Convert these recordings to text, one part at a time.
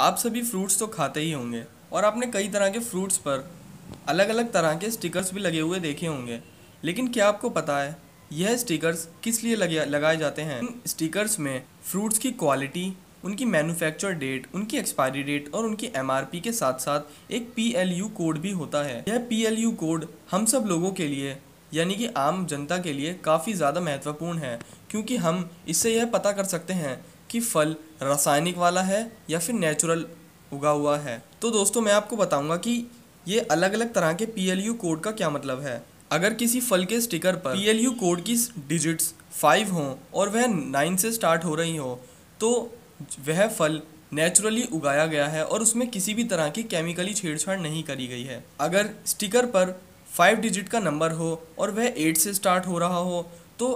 आप सभी फ्रूट्स तो खाते ही होंगे और आपने कई तरह के फ्रूट्स पर अलग अलग तरह के स्टिकर्स भी लगे हुए देखे होंगे लेकिन क्या आपको पता है यह स्टिकर्स किस लिए लगाए जाते हैं इन स्टिकर्स में फ्रूट्स की क्वालिटी उनकी मैन्युफैक्चर डेट उनकी एक्सपायरी डेट और उनकी एम के साथ साथ एक पी कोड भी होता है यह पी कोड हम सब लोगों के लिए यानी कि आम जनता के लिए काफ़ी ज़्यादा महत्वपूर्ण है क्योंकि हम इससे यह पता कर सकते हैं कि फल रासायनिक वाला है या फिर नेचुरल उगा हुआ है तो दोस्तों मैं आपको बताऊंगा कि ये अलग अलग तरह के पी कोड का क्या मतलब है अगर किसी फल के स्टिकर पर पी कोड की डिजिट्स फाइव हों और वह नाइन से स्टार्ट हो रही हो तो वह फल नेचुरली उगाया गया है और उसमें किसी भी तरह की केमिकली छेड़छाड़ नहीं करी गई है अगर स्टिकर पर फाइव डिजिट का नंबर हो और वह एट से स्टार्ट हो रहा हो तो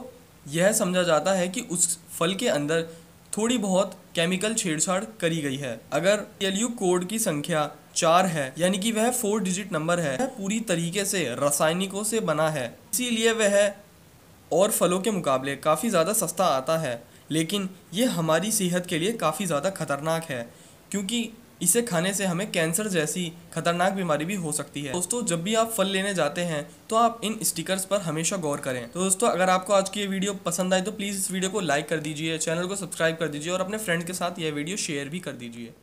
यह समझा जाता है कि उस फल के अंदर थोड़ी बहुत केमिकल छेड़छाड़ करी गई है अगर एल कोड की संख्या चार है यानी कि वह फोर डिजिट नंबर है वह पूरी तरीके से रासायनिकों से बना है इसीलिए वह और फलों के मुकाबले काफ़ी ज़्यादा सस्ता आता है लेकिन ये हमारी सेहत के लिए काफ़ी ज़्यादा खतरनाक है क्योंकि इसे खाने से हमें कैंसर जैसी खतरनाक बीमारी भी हो सकती है दोस्तों जब भी आप फल लेने जाते हैं तो आप इन स्टिकर्स पर हमेशा गौर करें तो दोस्तों अगर आपको आज की ये वीडियो पसंद आए तो प्लीज़ इस वीडियो को लाइक कर दीजिए चैनल को सब्सक्राइब कर दीजिए और अपने फ्रेंड के साथ यह वीडियो शेयर भी कर दीजिए